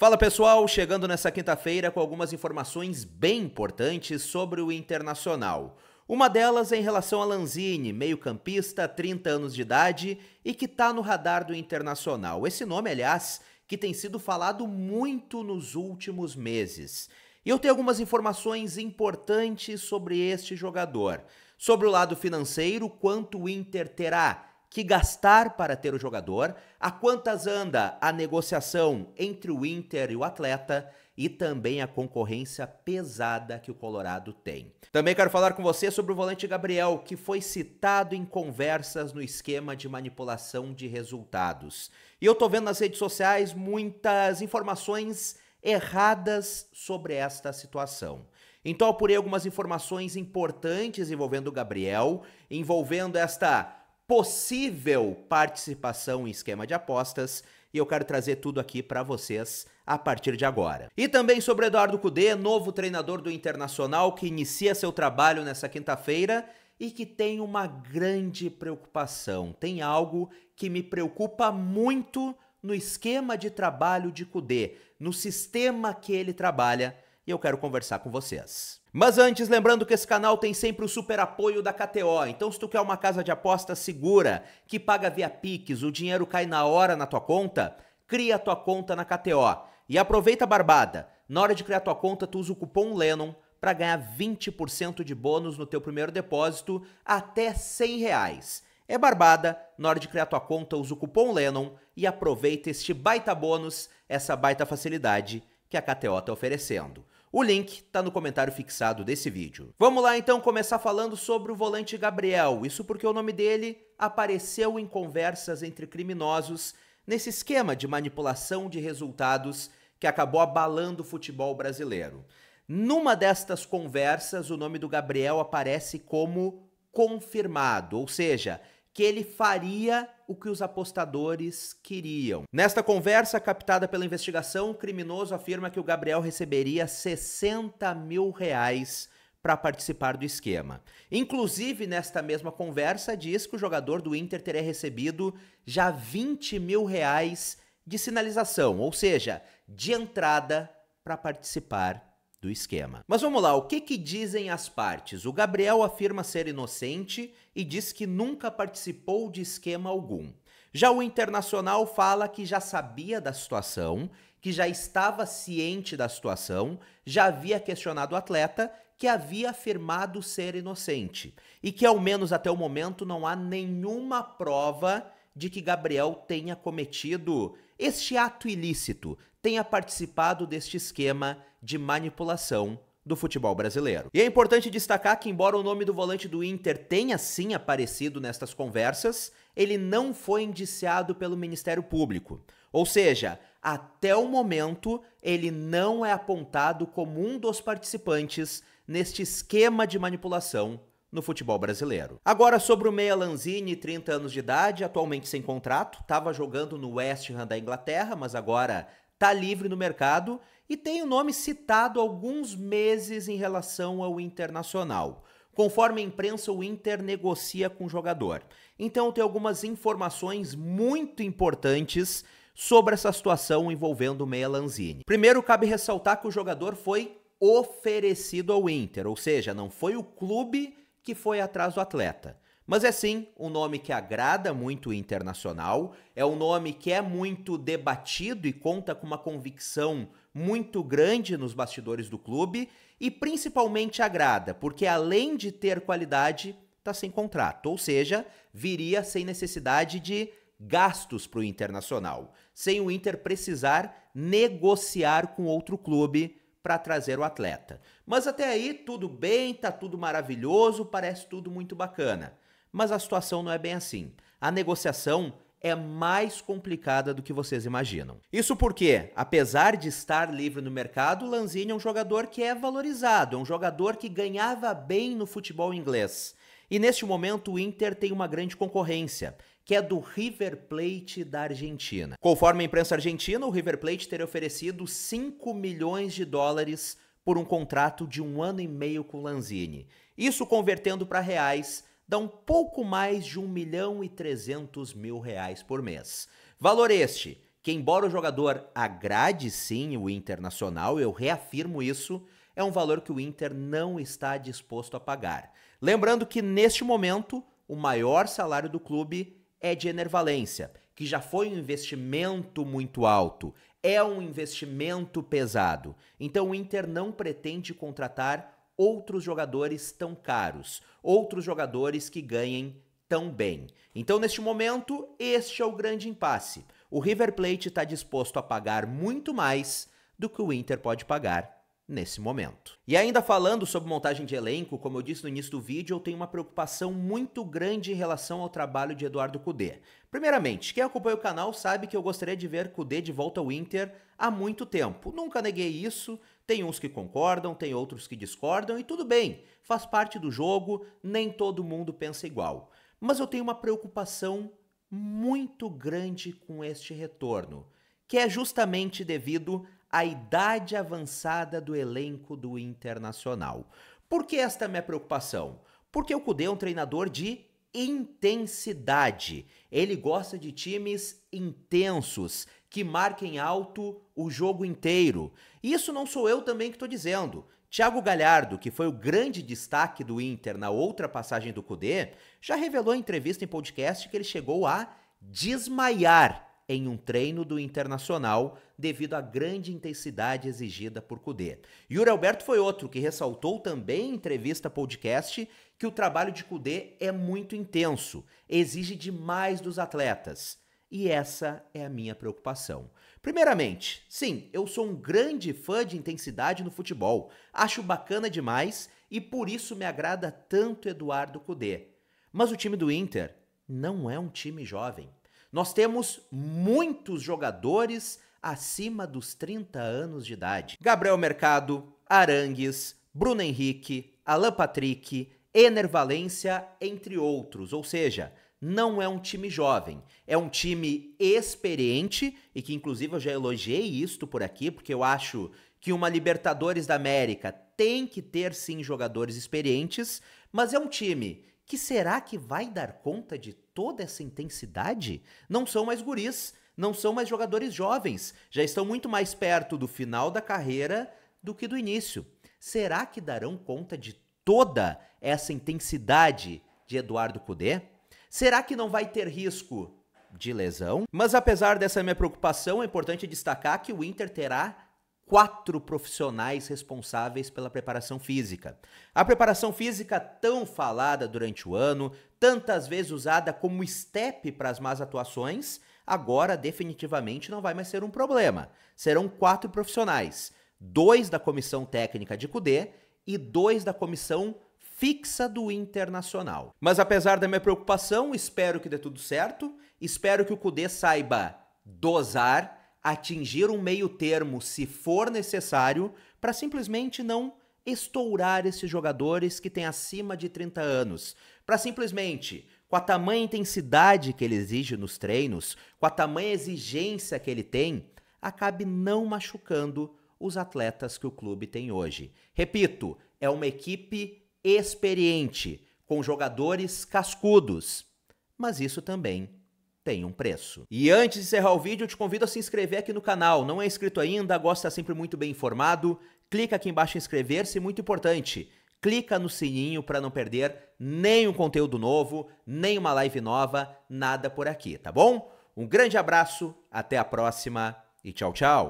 Fala pessoal, chegando nessa quinta-feira com algumas informações bem importantes sobre o Internacional. Uma delas é em relação a Lanzini, meio-campista, 30 anos de idade e que está no radar do Internacional. Esse nome, aliás, que tem sido falado muito nos últimos meses. E eu tenho algumas informações importantes sobre este jogador. Sobre o lado financeiro, quanto o Inter terá que gastar para ter o jogador, a quantas anda a negociação entre o Inter e o atleta e também a concorrência pesada que o Colorado tem. Também quero falar com você sobre o volante Gabriel, que foi citado em conversas no esquema de manipulação de resultados. E eu tô vendo nas redes sociais muitas informações erradas sobre esta situação. Então, apurei algumas informações importantes envolvendo o Gabriel, envolvendo esta possível participação em esquema de apostas e eu quero trazer tudo aqui para vocês a partir de agora. E também sobre Eduardo Cudê, novo treinador do Internacional que inicia seu trabalho nessa quinta-feira e que tem uma grande preocupação. Tem algo que me preocupa muito no esquema de trabalho de Cudê, no sistema que ele trabalha, e eu quero conversar com vocês. Mas antes, lembrando que esse canal tem sempre o super apoio da KTO. Então, se tu quer uma casa de aposta segura, que paga via Pix, o dinheiro cai na hora na tua conta, cria a tua conta na KTO. E aproveita a barbada. Na hora de criar tua conta, tu usa o cupom Lennon para ganhar 20% de bônus no teu primeiro depósito até 100 reais. É barbada, na hora de criar tua conta usa o cupom Lennon e aproveita este baita bônus, essa baita facilidade que a KTO está oferecendo. O link tá no comentário fixado desse vídeo. Vamos lá então começar falando sobre o volante Gabriel, isso porque o nome dele apareceu em conversas entre criminosos nesse esquema de manipulação de resultados que acabou abalando o futebol brasileiro. Numa destas conversas, o nome do Gabriel aparece como confirmado, ou seja, que ele faria o que os apostadores queriam. Nesta conversa captada pela investigação, o criminoso afirma que o Gabriel receberia 60 mil reais para participar do esquema. Inclusive, nesta mesma conversa, diz que o jogador do Inter teria recebido já 20 mil reais de sinalização, ou seja, de entrada para participar do esquema. Mas vamos lá, o que, que dizem as partes? O Gabriel afirma ser inocente e diz que nunca participou de esquema algum. Já o Internacional fala que já sabia da situação, que já estava ciente da situação, já havia questionado o atleta, que havia afirmado ser inocente e que, ao menos até o momento, não há nenhuma prova de que Gabriel tenha cometido este ato ilícito tenha participado deste esquema de manipulação do futebol brasileiro. E é importante destacar que, embora o nome do volante do Inter tenha sim aparecido nestas conversas, ele não foi indiciado pelo Ministério Público. Ou seja, até o momento, ele não é apontado como um dos participantes neste esquema de manipulação no futebol brasileiro. Agora sobre o Meia Lanzini, 30 anos de idade, atualmente sem contrato, estava jogando no West Ham da Inglaterra, mas agora está livre no mercado e tem o nome citado alguns meses em relação ao Internacional. Conforme a imprensa, o Inter negocia com o jogador. Então tem algumas informações muito importantes sobre essa situação envolvendo o Meia Lanzini. Primeiro, cabe ressaltar que o jogador foi oferecido ao Inter, ou seja, não foi o clube que foi atrás do atleta. Mas é sim um nome que agrada muito o internacional, é um nome que é muito debatido e conta com uma convicção muito grande nos bastidores do clube e principalmente agrada, porque além de ter qualidade, está sem contrato, ou seja, viria sem necessidade de gastos para o internacional, sem o Inter precisar negociar com outro clube para trazer o atleta. Mas até aí tudo bem, tá tudo maravilhoso, parece tudo muito bacana. Mas a situação não é bem assim. A negociação é mais complicada do que vocês imaginam. Isso porque, apesar de estar livre no mercado, Lanzini é um jogador que é valorizado, é um jogador que ganhava bem no futebol inglês. E neste momento o Inter tem uma grande concorrência que é do River Plate da Argentina. Conforme a imprensa argentina, o River Plate teria oferecido 5 milhões de dólares por um contrato de um ano e meio com Lanzini. Isso convertendo para reais dá um pouco mais de 1 milhão e 300 mil reais por mês. Valor este, que embora o jogador agrade sim o Internacional, eu reafirmo isso, é um valor que o Inter não está disposto a pagar. Lembrando que neste momento o maior salário do clube é de enervalência, que já foi um investimento muito alto, é um investimento pesado. Então o Inter não pretende contratar outros jogadores tão caros, outros jogadores que ganhem tão bem. Então neste momento, este é o grande impasse. O River Plate está disposto a pagar muito mais do que o Inter pode pagar nesse momento. E ainda falando sobre montagem de elenco, como eu disse no início do vídeo, eu tenho uma preocupação muito grande em relação ao trabalho de Eduardo Cudê. Primeiramente, quem acompanha o canal sabe que eu gostaria de ver Cudê de volta ao Inter há muito tempo. Nunca neguei isso, tem uns que concordam, tem outros que discordam e tudo bem, faz parte do jogo, nem todo mundo pensa igual. Mas eu tenho uma preocupação muito grande com este retorno, que é justamente devido a idade avançada do elenco do Internacional. Por que esta é minha preocupação? Porque o Cudê é um treinador de intensidade. Ele gosta de times intensos, que marquem alto o jogo inteiro. Isso não sou eu também que estou dizendo. Thiago Galhardo, que foi o grande destaque do Inter na outra passagem do Cudê, já revelou em entrevista em podcast que ele chegou a desmaiar em um treino do Internacional devido à grande intensidade exigida por Cudê. Yuri Alberto foi outro que ressaltou também em entrevista podcast que o trabalho de Cudê é muito intenso, exige demais dos atletas. E essa é a minha preocupação. Primeiramente, sim, eu sou um grande fã de intensidade no futebol. Acho bacana demais e por isso me agrada tanto Eduardo Cudê. Mas o time do Inter não é um time jovem. Nós temos muitos jogadores acima dos 30 anos de idade. Gabriel Mercado, Arangues, Bruno Henrique, Alan Patrick, Ener Valência, entre outros. Ou seja, não é um time jovem, é um time experiente e que inclusive eu já elogiei isto por aqui, porque eu acho que uma Libertadores da América tem que ter sim jogadores experientes, mas é um time que será que vai dar conta de toda essa intensidade? Não são mais guris, não são mais jogadores jovens, já estão muito mais perto do final da carreira do que do início. Será que darão conta de toda essa intensidade de Eduardo Cudê? Será que não vai ter risco de lesão? Mas apesar dessa minha preocupação, é importante destacar que o Inter terá quatro profissionais responsáveis pela preparação física. A preparação física, tão falada durante o ano, tantas vezes usada como step para as más atuações, agora definitivamente não vai mais ser um problema. Serão quatro profissionais: dois da comissão técnica de CUDE e dois da comissão fixa do Internacional. Mas apesar da minha preocupação, espero que dê tudo certo, espero que o CUDE saiba dosar atingir um meio termo se for necessário, para simplesmente não estourar esses jogadores que têm acima de 30 anos, para simplesmente, com a tamanha intensidade que ele exige nos treinos, com a tamanha exigência que ele tem, acabe não machucando os atletas que o clube tem hoje. Repito, é uma equipe experiente, com jogadores cascudos, mas isso também tem um preço. E antes de encerrar o vídeo, eu te convido a se inscrever aqui no canal. Não é inscrito ainda, gosta sempre muito bem informado. Clica aqui embaixo em inscrever-se, é muito importante. Clica no sininho para não perder nenhum conteúdo novo, nenhuma live nova, nada por aqui, tá bom? Um grande abraço, até a próxima e tchau, tchau.